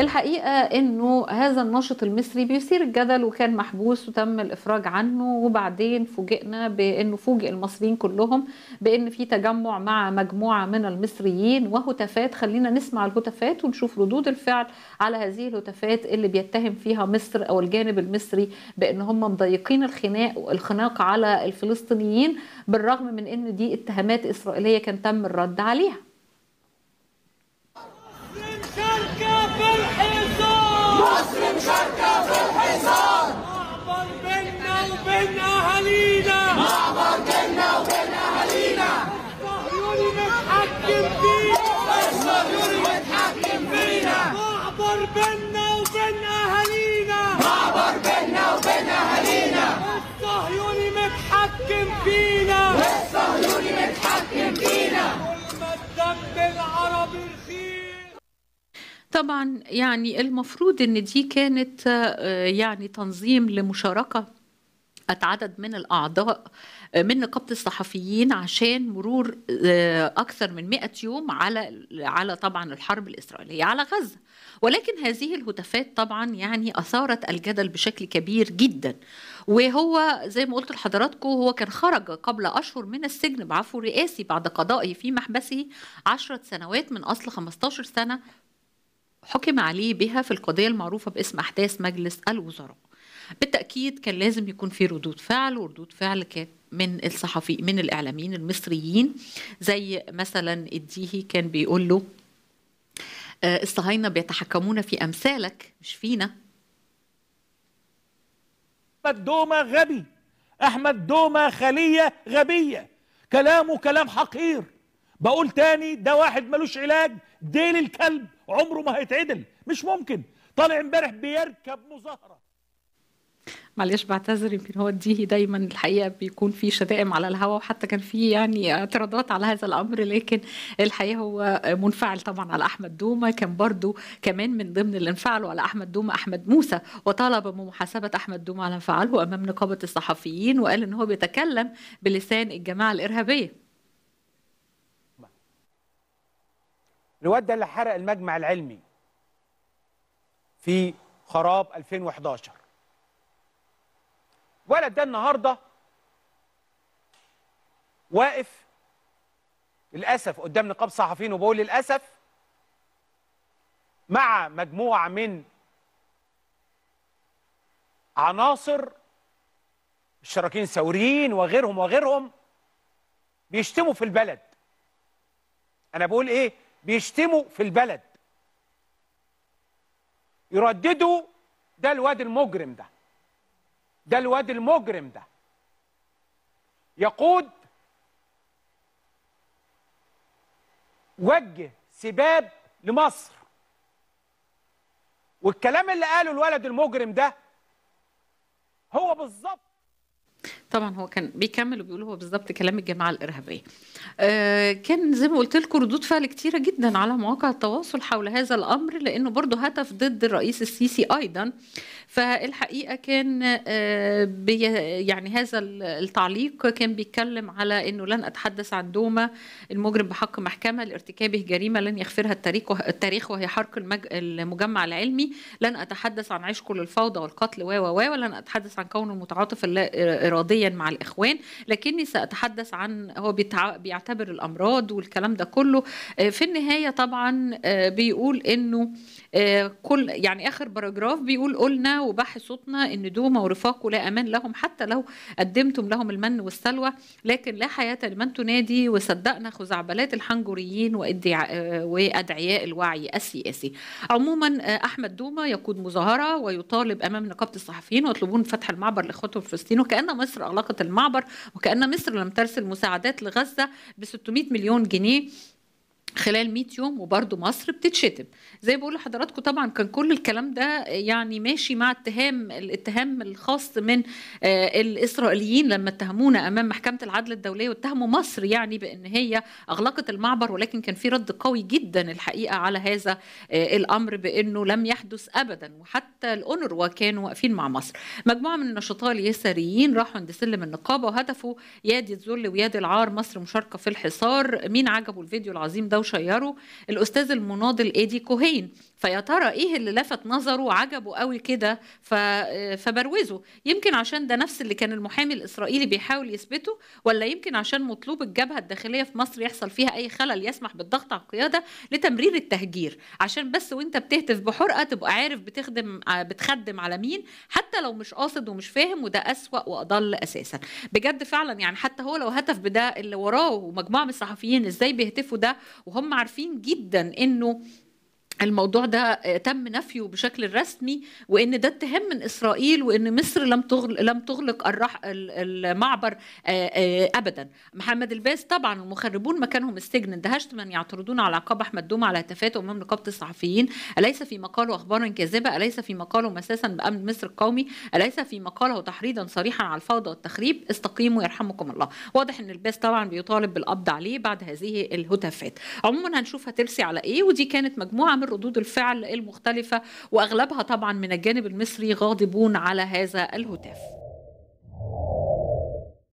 الحقيقة انه هذا الناشط المصري بيثير الجدل وكان محبوس وتم الافراج عنه وبعدين فوجئنا بانه فوجئ المصريين كلهم بان في تجمع مع مجموعة من المصريين وهتافات خلينا نسمع الهتافات ونشوف ردود الفعل على هذه الهتافات اللي بيتهم فيها مصر او الجانب المصري بان هم مضيقين الخناق الخناق على الفلسطينيين بالرغم من ان دي اتهامات اسرائيلية كان تم الرد عليها مصر مشاركة في الحصار معبر بيننا وبين أهالينا معبر بيننا وبين أهالينا الصهيوني متحكم فينا الصهيوني متحكم فينا معبر بيننا وبين أهالينا معبر بيننا وبين أهالينا الصهيوني متحكم فينا الصهيوني متحكم فينا كل ما الدم العربي رخيص طبعا يعني المفروض ان دي كانت آه، يعني تنظيم لمشاركه عدد من الاعضاء آه، من نقابه الصحفيين عشان مرور آه، اكثر من 100 يوم على على طبعا الحرب الاسرائيليه على غزه ولكن هذه الهتافات طبعا يعني اثارت الجدل بشكل كبير جدا وهو زي ما قلت لحضراتكم هو كان خرج قبل اشهر من السجن بعفو رئاسي بعد قضائه في محبسه 10 سنوات من اصل 15 سنه حكم عليه بها في القضية المعروفة باسم أحداث مجلس الوزراء بالتأكيد كان لازم يكون في ردود فعل وردود فعل كانت من الصحفي من الإعلاميين المصريين زي مثلا الديهي كان بيقول له آه، الصهاينة بيتحكمون في أمثالك مش فينا أحمد دوما غبي أحمد دوما خلية غبية كلامه كلام حقير بقول تاني ده واحد ملوش علاج ديل الكلب عمره ما هيتعدل مش ممكن طالع امبارح بيركب مظاهره معلش بعتذر يمكن هو الديهي دايما الحقيقه بيكون في شتائم على الهواء وحتى كان في يعني اعتراضات على هذا الامر لكن الحقيقه هو منفعل طبعا على احمد دوما كان برضو كمان من ضمن اللي انفعلوا على احمد دوما احمد موسى وطالب بمحاسبه احمد دوما على انفعاله امام نقابه الصحفيين وقال ان هو بيتكلم بلسان الجماعه الارهابيه الواد ده اللي حرق المجمع العلمي في خراب 2011 الولد ده النهارده واقف للاسف قدام نقاب صحفيين وبقول للاسف مع مجموعه من عناصر الشراكين الثوريين وغيرهم وغيرهم بيشتموا في البلد انا بقول ايه بيشتموا في البلد يرددوا ده الواد المجرم ده ده الواد المجرم ده يقود وجه سباب لمصر والكلام اللي قاله الولد المجرم ده هو بالظبط طبعا هو كان بيكمل وبيقول هو بالظبط كلام الجماعه الارهابيه. آه كان زي ما قلت لكم ردود فعل كتيره جدا على مواقع التواصل حول هذا الامر لانه برضه هتف ضد الرئيس السيسي ايضا فالحقيقه كان آه، بي يعني هذا التعليق كان بيتكلم على انه لن اتحدث عن دوما المجرم بحق محكمه لارتكابه جريمه لن يغفرها التاريخ التاريخ وهي حرق المج... المجمع العلمي لن اتحدث عن عشقه للفوضى والقتل و و و ولن اتحدث عن كونه متعاطف لا اراديا مع الاخوان لكني ساتحدث عن هو بيعتبر الامراض والكلام ده كله آه، في النهايه طبعا آه، بيقول انه كل يعني اخر باراجراف بيقول قلنا وبح صوتنا ان دوما ورفاقه لا امان لهم حتى لو قدمتم لهم المن والسلوى لكن لا حياه لمن تنادي وصدقنا خزعبلات الحنجريين وادعياء الوعي السياسي. عموما احمد دوما يقود مظاهره ويطالب امام نقابه الصحفيين ويطلبون فتح المعبر لاخوتهم الفلسطينيين وكان مصر اغلقت المعبر وكان مصر لم ترسل مساعدات لغزه ب 600 مليون جنيه خلال 100 يوم وبرضه مصر بتتشتم زي بقول لحضراتكم طبعا كان كل الكلام ده يعني ماشي مع اتهام الاتهام الخاص من آه، الاسرائيليين لما اتهمونا امام محكمه العدل الدوليه واتهموا مصر يعني بان هي اغلقت المعبر ولكن كان في رد قوي جدا الحقيقه على هذا آه، الامر بانه لم يحدث ابدا وحتى الاونروا كانوا واقفين مع مصر مجموعه من النشطاء اليساريين راحوا عند سلم النقابه وهدفوا يادي الذل ويادي العار مصر مشاركه في الحصار مين عجبه الفيديو العظيم ده وشيره الاستاذ المناضل ايدي كوهين فيا ترى ايه اللي لفت نظره وعجبه قوي كده فبروزه يمكن عشان ده نفس اللي كان المحامي الاسرائيلي بيحاول يثبته ولا يمكن عشان مطلوب الجبهه الداخليه في مصر يحصل فيها اي خلل يسمح بالضغط على القياده لتمرير التهجير عشان بس وانت بتهتف بحرقه تبقى عارف بتخدم بتخدم على مين حتى لو مش قاصد ومش فاهم وده اسوا واضل اساسا بجد فعلا يعني حتى هو لو هتف بده اللي وراه ومجموعه من الصحفيين ازاي بيهتفوا ده وهم عارفين جدا انه الموضوع ده تم نفيه بشكل رسمي وان ده اتهام من اسرائيل وان مصر لم تغلق لم تغلق الرح المعبر ابدا محمد الباز طبعا المخربون مكانهم السجن اندهشت من يعترضون على عقاب احمد دوم على هتافاته امام نقابه الصحفيين اليس في مقاله اخبارا كاذبه اليس في مقاله مساسا بامن مصر القومي اليس في مقاله تحريضا صريحا على الفوضى والتخريب استقيموا يرحمكم الله واضح ان الباز طبعا بيطالب بالقبض عليه بعد هذه الهتافات عموما هنشوف هترسي على ايه ودي كانت مجموعه من ردود الفعل المختلفة وأغلبها طبعا من الجانب المصري غاضبون على هذا الهتاف